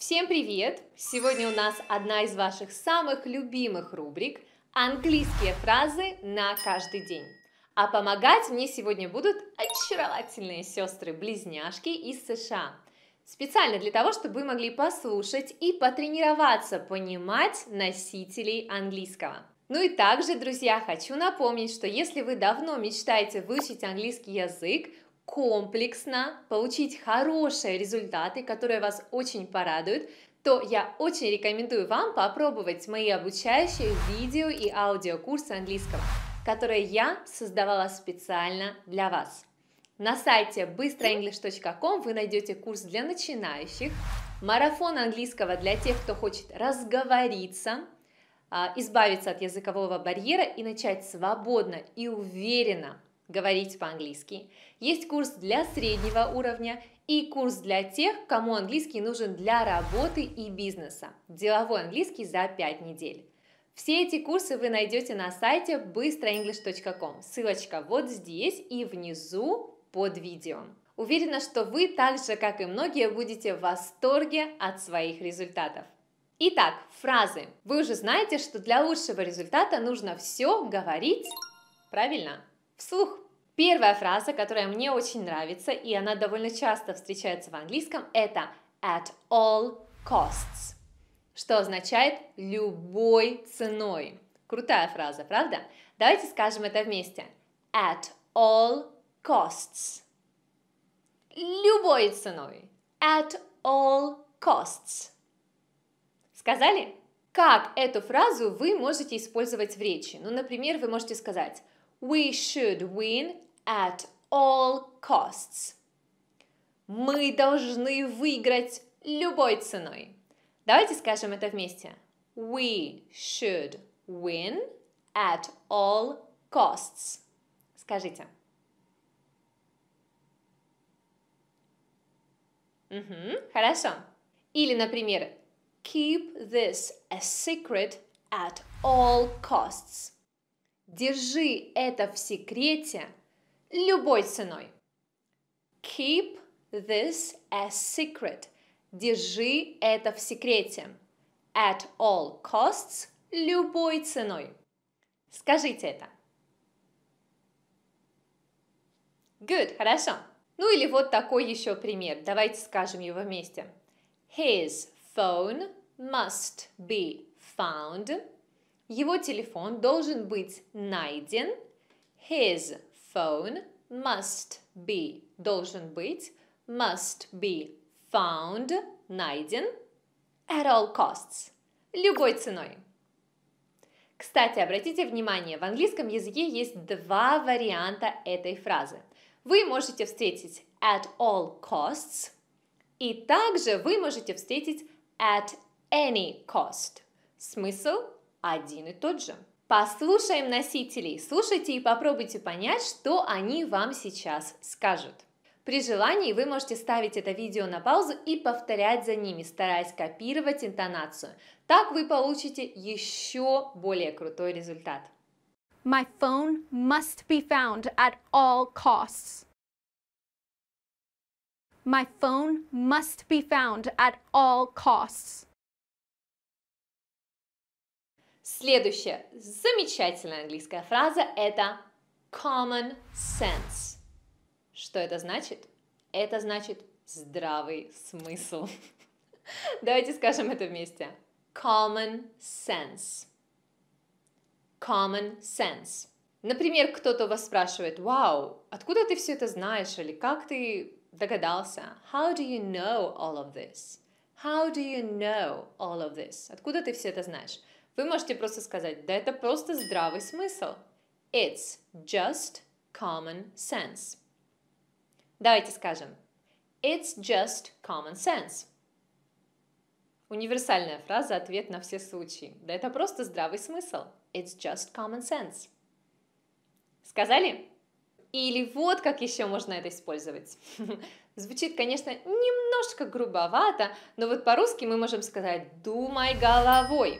Всем привет! Сегодня у нас одна из ваших самых любимых рубрик «Английские фразы на каждый день». А помогать мне сегодня будут очаровательные сестры-близняшки из США. Специально для того, чтобы вы могли послушать и потренироваться понимать носителей английского. Ну и также, друзья, хочу напомнить, что если вы давно мечтаете выучить английский язык, комплексно получить хорошие результаты, которые вас очень порадуют, то я очень рекомендую вам попробовать мои обучающие видео и аудиокурсы английского, которые я создавала специально для вас. На сайте быстроenglish.com вы найдете курс для начинающих, марафон английского для тех, кто хочет разговориться, а, избавиться от языкового барьера и начать свободно и уверенно говорить по-английски. Есть курс для среднего уровня и курс для тех, кому английский нужен для работы и бизнеса. Деловой английский за 5 недель. Все эти курсы вы найдете на сайте быстроenglish.com. Ссылочка вот здесь и внизу под видео. Уверена, что вы так же, как и многие, будете в восторге от своих результатов. Итак, фразы. Вы уже знаете, что для лучшего результата нужно все говорить правильно. Вслух. Первая фраза, которая мне очень нравится, и она довольно часто встречается в английском, это at all costs, что означает любой ценой. Крутая фраза, правда? Давайте скажем это вместе. At all costs. Любой ценой. At all costs. Сказали? Как эту фразу вы можете использовать в речи? Ну, например, вы можете сказать We should win at all costs. Мы должны выиграть любой ценой. Давайте скажем это вместе. We should win at all costs. Скажите. Угу, хорошо. Или, например, keep this a secret at all costs. Держи это в секрете любой ценой. Keep this a secret. Держи это в секрете. At all costs – любой ценой. Скажите это. Good, хорошо. Ну или вот такой еще пример. Давайте скажем его вместе. His phone must be found его телефон должен быть найден. His phone must be должен быть must be found найден at all costs любой ценой. Кстати, обратите внимание, в английском языке есть два варианта этой фразы. Вы можете встретить at all costs, и также вы можете встретить at any cost. Смысл один и тот же. Послушаем носителей, слушайте и попробуйте понять, что они вам сейчас скажут. При желании вы можете ставить это видео на паузу и повторять за ними, стараясь копировать интонацию. Так вы получите еще более крутой результат. My phone must be found at all costs. My phone must be found at all costs. Следующая замечательная английская фраза – это common sense. Что это значит? Это значит здравый смысл. Давайте скажем это вместе. Common sense. Common sense. Например, кто-то вас спрашивает, вау, откуда ты все это знаешь или как ты догадался? How do you know all of this? How do you know all of this? Откуда ты все это знаешь? Вы можете просто сказать, да это просто здравый смысл. It's just common sense. Давайте скажем, it's just common sense. Универсальная фраза, ответ на все случаи. Да это просто здравый смысл. It's just common sense. Сказали? Или вот как еще можно это использовать. Звучит, конечно, немножко грубовато, но вот по-русски мы можем сказать «думай головой».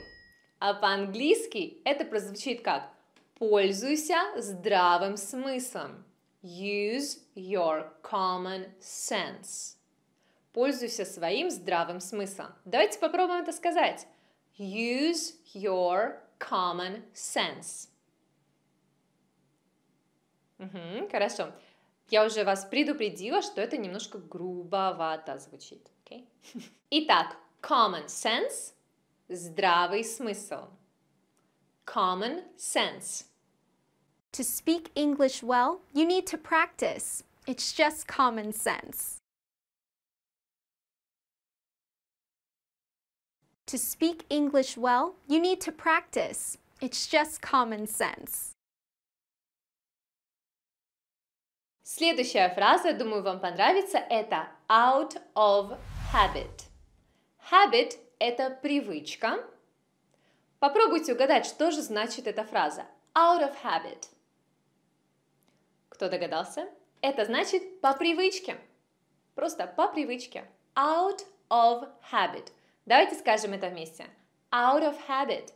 А по-английски это прозвучит как «пользуйся здравым смыслом». Use your common sense. Пользуйся своим здравым смыслом. Давайте попробуем это сказать. Use your common sense. Угу, хорошо. Я уже вас предупредила, что это немножко грубовато звучит. Okay? Итак, common sense Здравый смысл. Common sense. To speak English well, you need to practice. It's just common sense. To speak English well, you need to practice. It's just common sense. Следующая фраза, думаю, вам понравится, это out of habit. Habit это привычка. Попробуйте угадать, что же значит эта фраза. Out of habit. Кто догадался? Это значит по привычке. Просто по привычке. Out of habit. Давайте скажем это вместе. Out of habit.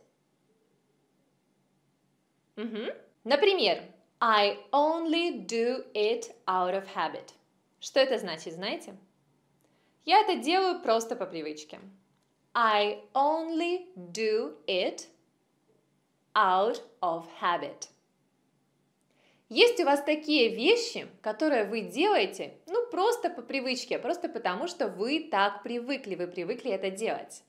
Угу. Например, I only do it out of habit. Что это значит, знаете? Я это делаю просто по привычке. I only do it out of habit. Есть у вас такие вещи, которые вы делаете, ну, просто по привычке, просто потому, что вы так привыкли, вы привыкли это делать.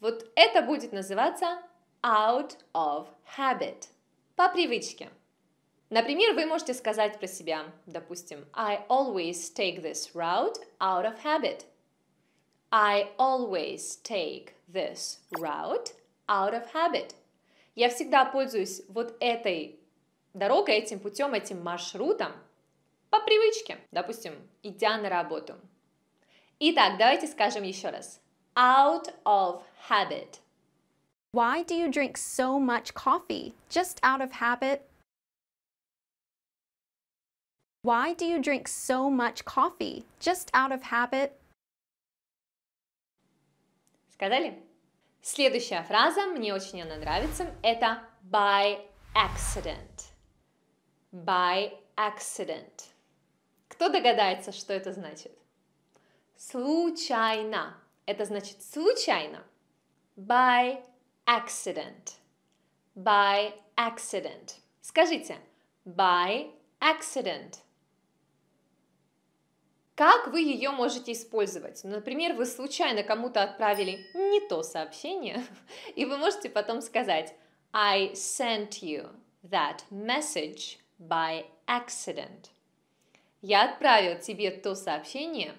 Вот это будет называться out of habit, по привычке. Например, вы можете сказать про себя, допустим, I always take this route out of habit – I always take this route out of habit. Я всегда пользуюсь вот этой дорогой, этим путем, этим маршрутом по привычке, допустим, идя на работу. Итак, давайте скажем еще раз. Out of habit. Why do you drink so much coffee? Just out of habit? Why do you drink so much coffee? Just out of habit? Сказали? Следующая фраза, мне очень она нравится, это by accident. By accident. Кто догадается, что это значит? Случайно. Это значит случайно. By accident. By accident. Скажите, by accident. Как вы ее можете использовать? Ну, например, вы случайно кому-то отправили не то сообщение, и вы можете потом сказать I sent you that message by accident. Я отправил тебе то сообщение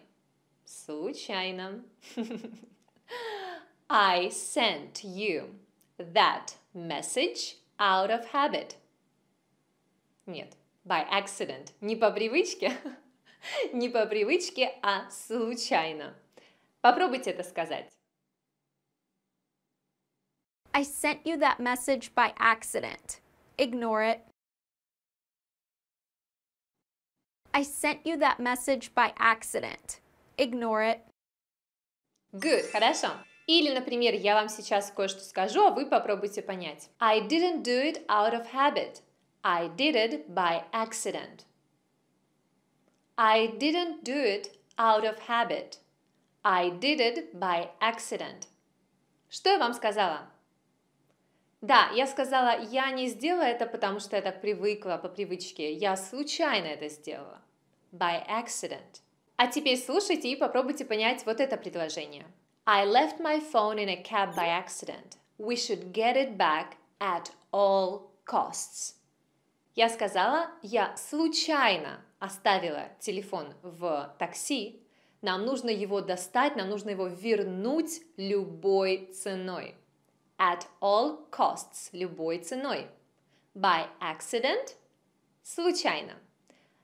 случайно. I sent you that message out of habit. Нет, by accident, не по привычке. Не по привычке, а случайно. Попробуйте это сказать. I sent you that message by accident. Ignore it. I sent you that message by accident. Ignore it. Good, хорошо. Или, например, я вам сейчас кое-что скажу, а вы попробуйте понять. I didn't do it out of habit. I did it by accident. I didn't do it out of habit. I did it by accident. Что я вам сказала? Да, я сказала, я не сделала это, потому что я так привыкла по привычке. Я случайно это сделала. By accident. А теперь слушайте и попробуйте понять вот это предложение. I left my phone in a cab by accident. We should get it back at all costs. Я сказала, я случайно оставила телефон в такси, нам нужно его достать, нам нужно его вернуть любой ценой. At all costs, любой ценой. By accident, случайно.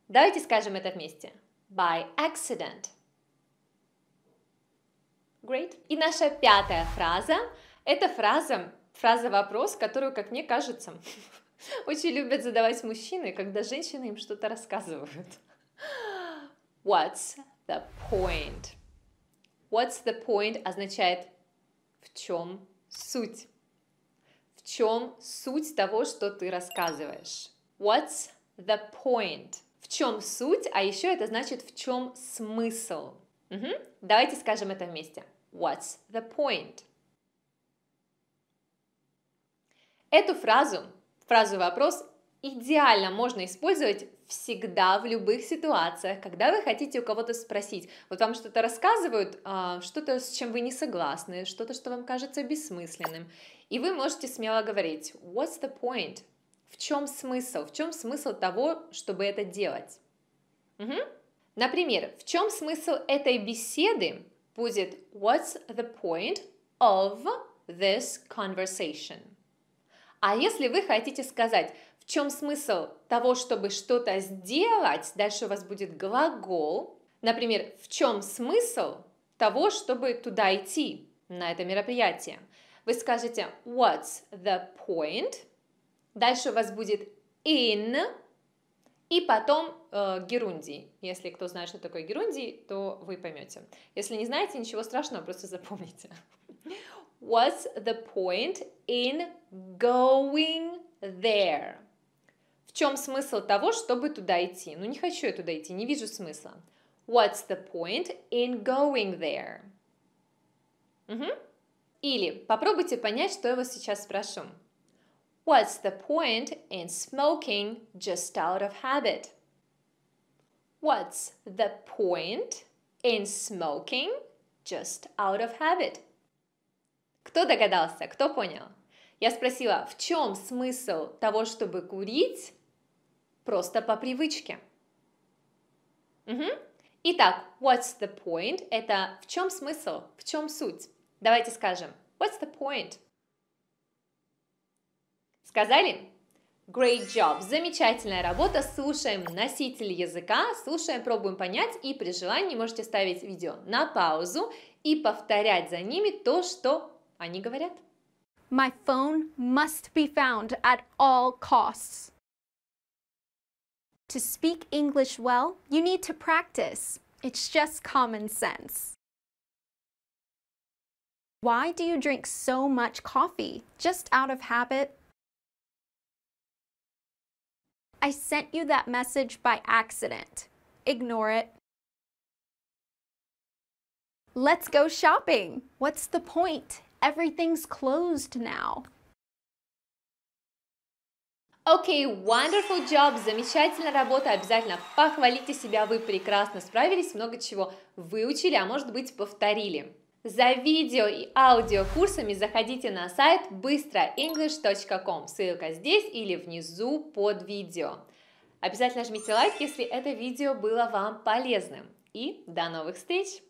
Давайте скажем это вместе. By accident. Great. И наша пятая фраза. Это фраза, фраза-вопрос, которую, как мне кажется, Очень любят задавать мужчины, когда женщины им что-то рассказывают. What's the point? What's the point означает в чем суть. В чем суть того, что ты рассказываешь? What's the point? В чем суть, а еще это значит в чем смысл. Угу. Давайте скажем это вместе. What's the point? Эту фразу Фразу «вопрос» идеально можно использовать всегда в любых ситуациях, когда вы хотите у кого-то спросить, вот вам что-то рассказывают, а, что-то, с чем вы не согласны, что-то, что вам кажется бессмысленным, и вы можете смело говорить «What's the point?» В чем смысл? В чем смысл того, чтобы это делать? Угу. Например, в чем смысл этой беседы будет «What's the point of this conversation?» А если вы хотите сказать, в чем смысл того, чтобы что-то сделать, дальше у вас будет глагол. Например, в чем смысл того, чтобы туда идти на это мероприятие? Вы скажете what's the point, дальше у вас будет in, и потом э, герундий. Если кто знает, что такое герундий, то вы поймете. Если не знаете, ничего страшного, просто запомните. What's the point in going there? В чем смысл того, чтобы туда идти? Ну, не хочу я туда идти, не вижу смысла. What's the point in going there? Угу. Или попробуйте понять, что я вас сейчас спрошу. What's the point in smoking just out of habit? What's the point in smoking just out of habit? Кто догадался? Кто понял? Я спросила, в чем смысл того, чтобы курить просто по привычке? Угу. Итак, what's the point? Это в чем смысл, в чем суть? Давайте скажем, what's the point? Сказали? Great job, замечательная работа, слушаем носитель языка, слушаем, пробуем понять и при желании можете ставить видео на паузу и повторять за ними то, что Они говорят. My phone must be found at all costs. To speak English well, you need to practice. It's just common sense. Why do you drink so much coffee? Just out of habit? I sent you that message by accident. Ignore it. Let's go shopping. What's the point? Everything's closed now. Окей, okay, wonderful job, замечательная работа, обязательно похвалите себя, вы прекрасно справились, много чего выучили, а может быть повторили. За видео и аудиокурсами заходите на сайт быстроenglish.com, ссылка здесь или внизу под видео. Обязательно жмите лайк, если это видео было вам полезным. И до новых встреч!